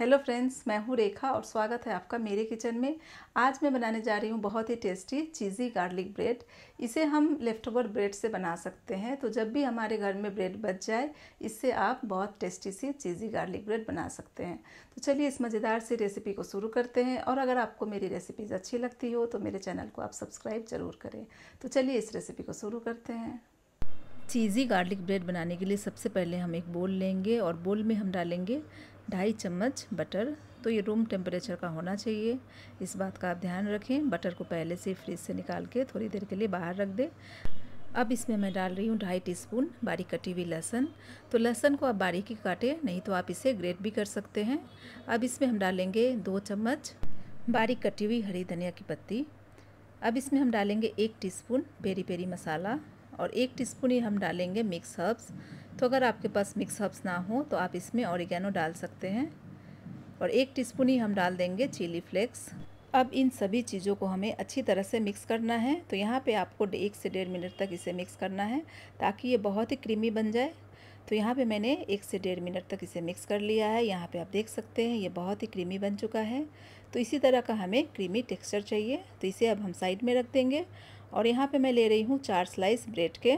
hello friends मैं हूँ रेखा और स्वागत है आपका मेरे किचन में आज मैं बनाने जा रही हूँ बहुत ही टेस्टी चीज़ी गार्लिक ब्रेड इसे हम लेफ्ट ओवर ब्रेड से बना सकते हैं तो जब भी हमारे घर में ब्रेड बच जाए इससे आप बहुत टेस्टी सी चीज़ी गार्लिक ब्रेड बना सकते हैं तो चलिए इस मज़ेदार सी रेसिपी को शुरू करते हैं और अगर आपको मेरी रेसिपीज़ अच्छी लगती हो तो मेरे चैनल को आप सब्सक्राइब ज़रूर करें तो चलिए इस रेसिपी को शुरू करते हैं चीज़ी गार्लिक ब्रेड बनाने के लिए सबसे पहले हम एक बोल लेंगे और बोल में हम डालेंगे ढाई चम्मच बटर तो ये रूम टेम्परेचर का होना चाहिए इस बात का आप ध्यान रखें बटर को पहले से फ्रिज से निकाल के थोड़ी देर के लिए बाहर रख दें अब इसमें मैं डाल रही हूँ ढाई टीस्पून बारीक कटी हुई लहसन तो लहसन को आप बारीकी काटें नहीं तो आप इसे ग्रेट भी कर सकते हैं अब इसमें हम डालेंगे दो चम्मच बारीक कटी हुई हरी धनिया की पत्ती अब इसमें हम डालेंगे एक टीस्पून पेरी पेरी मसाला और एक टीस्पून ही हम डालेंगे मिक्स हर्ब्स तो अगर आपके पास मिक्स हर्ब्स ना हो तो आप इसमें औरिगेनो डाल सकते हैं और एक टीस्पून ही हम डाल देंगे चिली फ्लेक्स अब इन सभी चीज़ों को हमें अच्छी तरह से मिक्स करना है तो यहाँ पे आपको एक से डेढ़ मिनट तक इसे मिक्स करना है ताकि ये बहुत ही क्रीमी बन जाए तो यहाँ पे मैंने एक से डेढ़ मिनट तक इसे मिक्स कर लिया है यहाँ पे आप देख सकते हैं ये बहुत ही क्रीमी बन चुका है तो इसी तरह का हमें क्रीमी टेक्सचर चाहिए तो इसे अब हम साइड में रख देंगे और यहाँ पे मैं ले रही हूँ चार स्लाइस ब्रेड के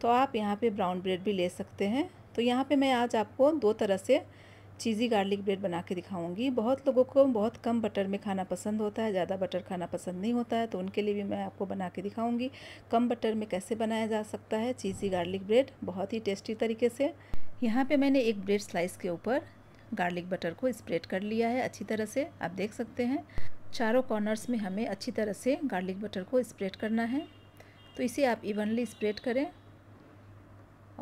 तो आप यहाँ पे ब्राउन ब्रेड भी ले सकते हैं तो यहाँ पे मैं आज आपको दो तरह से चीज़ी गार्लिक ब्रेड बना के दिखाऊँगी बहुत लोगों को बहुत कम बटर में खाना पसंद होता है ज़्यादा बटर खाना पसंद नहीं होता है तो उनके लिए भी मैं आपको बना के दिखाऊँगी कम बटर में कैसे बनाया जा सकता है चीज़ी गार्लिक ब्रेड बहुत ही टेस्टी तरीके से यहाँ पर मैंने एक ब्रेड स्लाइस के ऊपर गार्लिक बटर को स्प्रेड कर लिया है अच्छी तरह से आप देख सकते हैं चारों कॉर्नर्स में हमें अच्छी तरह से गार्लिक बटर को स्प्रेड करना है तो इसे आप इवनली स्प्रेड करें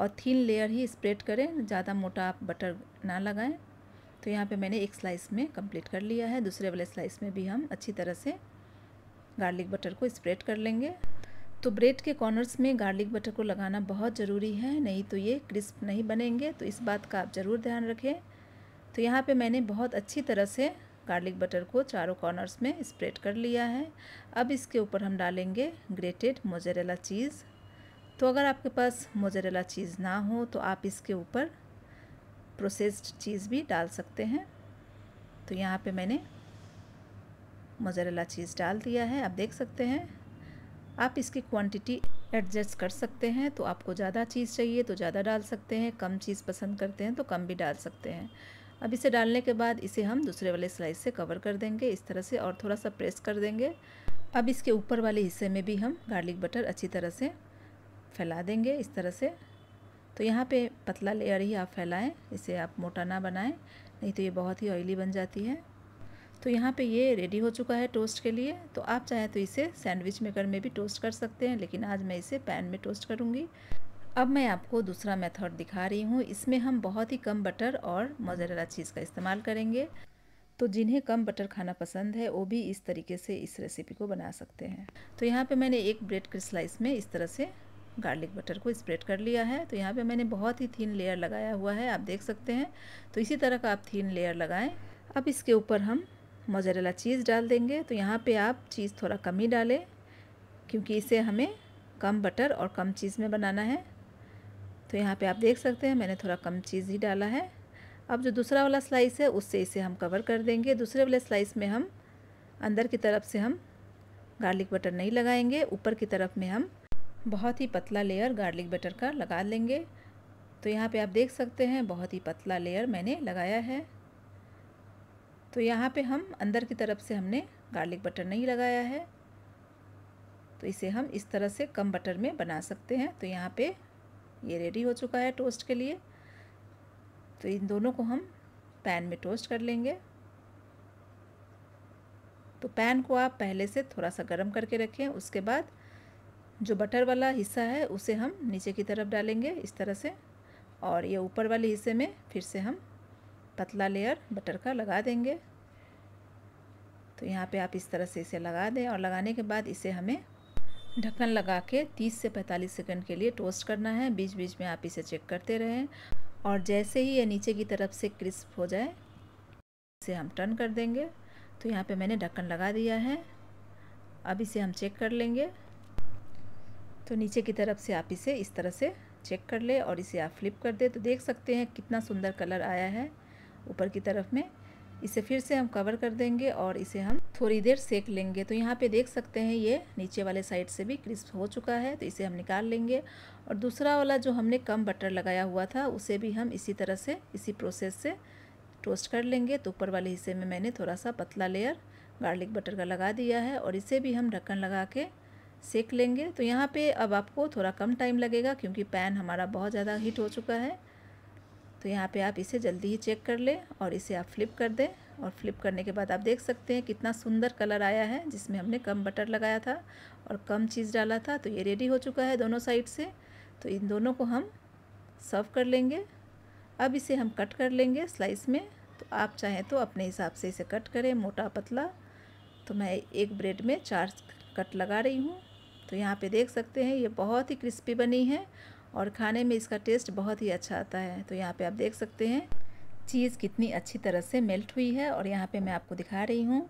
और थीन लेयर ही स्प्रेड करें ज़्यादा मोटा आप बटर ना लगाएं तो यहाँ पे मैंने एक स्लाइस में कंप्लीट कर लिया है दूसरे वाले स्लाइस में भी हम अच्छी तरह से गार्लिक बटर को स्प्रेड कर लेंगे तो ब्रेड के कॉर्नर्स में गार्लिक बटर को लगाना बहुत ज़रूरी है नहीं तो ये क्रिस्प नहीं बनेंगे तो इस बात का आप ज़रूर ध्यान रखें तो यहाँ पे मैंने बहुत अच्छी तरह से गार्लिक बटर को चारों कॉर्नर्स में स्प्रेड कर लिया है अब इसके ऊपर हम डालेंगे ग्रेटेड मोजरेला चीज़ तो अगर आपके पास मोजरेला चीज़ ना हो तो आप इसके ऊपर प्रोसेस्ड चीज़ भी डाल सकते हैं तो यहाँ पे मैंने मोजरेला चीज़ डाल दिया है आप देख सकते हैं आप इसकी क्वांटिटी एडजस्ट कर सकते हैं तो आपको ज़्यादा चीज़ चाहिए तो ज़्यादा डाल सकते हैं कम चीज़ पसंद करते हैं तो कम भी डाल सकते हैं अब इसे डालने के बाद इसे हम दूसरे वाले स्लाइस से कवर कर देंगे इस तरह से और थोड़ा सा प्रेस कर देंगे अब इसके ऊपर वाले हिस्से में भी हम गार्लिक बटर अच्छी तरह से फैला देंगे इस तरह से तो यहाँ पे पतला लेयर ही आप फैलाएं इसे आप मोटा ना बनाएं नहीं तो ये बहुत ही ऑयली बन जाती है तो यहाँ पे ये रेडी हो चुका है टोस्ट के लिए तो आप चाहें तो इसे सैंडविच मेकर में भी टोस्ट कर सकते हैं लेकिन आज मैं इसे पैन में टोस्ट करूँगी अब मैं आपको दूसरा मेथड दिखा रही हूँ इसमें हम बहुत ही कम बटर और मोजरेला चीज़ का इस्तेमाल करेंगे तो जिन्हें कम बटर खाना पसंद है वो भी इस तरीके से इस रेसिपी को बना सकते हैं तो यहाँ पे मैंने एक ब्रेड के स्लाइस में इस तरह से गार्लिक बटर को स्प्रेड कर लिया है तो यहाँ पे मैंने बहुत ही थीन लेयर लगाया हुआ है आप देख सकते हैं तो इसी तरह का आप थीन लेयर लगाएं अब इसके ऊपर हम मोजरेला चीज़ डाल देंगे तो यहाँ पर आप चीज़ थोड़ा कम ही डालें क्योंकि इसे हमें कम बटर और कम चीज़ में बनाना है तो यहाँ पे आप देख सकते हैं मैंने थोड़ा कम चीज़ ही डाला है अब जो दूसरा वाला स्लाइस है उससे इसे हम कवर कर देंगे दूसरे वाले स्लाइस में हम अंदर की तरफ से हम गार्लिक बटर नहीं लगाएंगे ऊपर की तरफ में हम बहुत ही पतला लेयर गार्लिक बटर का लगा लेंगे तो यहाँ पे आप देख सकते हैं बहुत ही पतला लेयर मैंने लगाया है तो यहाँ पे हम अंदर की तरफ से हमने गार्लिक बटर नहीं लगाया है तो इसे हम इस तरह से कम बटर में बना सकते हैं तो यहाँ पे ये रेडी हो चुका है टोस्ट के लिए तो इन दोनों को हम पैन में टोस्ट कर लेंगे तो पैन को आप पहले से थोड़ा सा गर्म करके रखें उसके बाद जो बटर वाला हिस्सा है उसे हम नीचे की तरफ डालेंगे इस तरह से और ये ऊपर वाले हिस्से में फिर से हम पतला लेयर बटर का लगा देंगे तो यहाँ पे आप इस तरह से इसे लगा दें और लगाने के बाद इसे हमें ढक्कन लगा के 30 से 45 सेकंड के लिए टोस्ट करना है बीच बीच में आप इसे चेक करते रहें और जैसे ही ये नीचे की तरफ से क्रिस्प हो जाए इसे हम टर्न कर देंगे तो यहाँ पे मैंने ढक्कन लगा दिया है अब इसे हम चेक कर लेंगे तो नीचे की तरफ से आप इसे इस तरह से चेक कर ले और इसे आप फ्लिप कर दे तो देख सकते हैं कितना सुंदर कलर आया है ऊपर की तरफ में इसे फिर से हम कवर कर देंगे और इसे हम थोड़ी देर सेक लेंगे तो यहाँ पे देख सकते हैं ये नीचे वाले साइड से भी क्रिस्प हो चुका है तो इसे हम निकाल लेंगे और दूसरा वाला जो हमने कम बटर लगाया हुआ था उसे भी हम इसी तरह से इसी प्रोसेस से टोस्ट कर लेंगे तो ऊपर वाले हिस्से में मैंने थोड़ा सा पतला लेयर गार्लिक बटर का लगा दिया है और इसे भी हम ढक्कन लगा के सेक लेंगे तो यहाँ पे अब आपको थोड़ा कम टाइम लगेगा क्योंकि पैन हमारा बहुत ज़्यादा हीट हो चुका है तो यहाँ पे आप इसे जल्दी ही चेक कर लें और इसे आप फ्लिप कर दें और फ्लिप करने के बाद आप देख सकते हैं कितना सुंदर कलर आया है जिसमें हमने कम बटर लगाया था और कम चीज़ डाला था तो ये रेडी हो चुका है दोनों साइड से तो इन दोनों को हम सर्व कर लेंगे अब इसे हम कट कर लेंगे स्लाइस में तो आप चाहें तो अपने हिसाब से इसे कट करें मोटा पतला तो मैं एक ब्रेड में चार कट लगा रही हूँ तो यहाँ पे देख सकते हैं ये बहुत ही क्रिस्पी बनी है और खाने में इसका टेस्ट बहुत ही अच्छा आता है तो यहाँ पे आप देख सकते हैं चीज़ कितनी अच्छी तरह से मेल्ट हुई है और यहाँ पे मैं आपको दिखा रही हूँ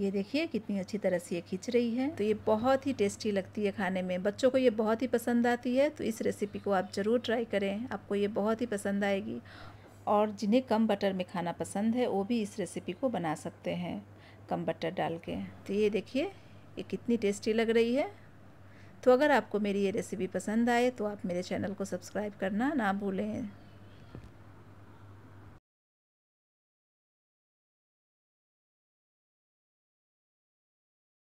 ये देखिए कितनी अच्छी तरह से ये खींच रही है तो ये बहुत ही टेस्टी लगती है खाने में बच्चों को ये बहुत ही पसंद आती है तो इस रेसिपी को आप ज़रूर ट्राई करें आपको ये बहुत ही पसंद आएगी और जिन्हें कम बटर में खाना पसंद है वो भी इस रेसिपी को बना सकते हैं कम बटर डाल के तो ये देखिए ये कितनी टेस्टी लग रही है तो अगर आपको मेरी ये रेसिपी पसंद आए तो आप मेरे चैनल को सब्सक्राइब करना ना भूलें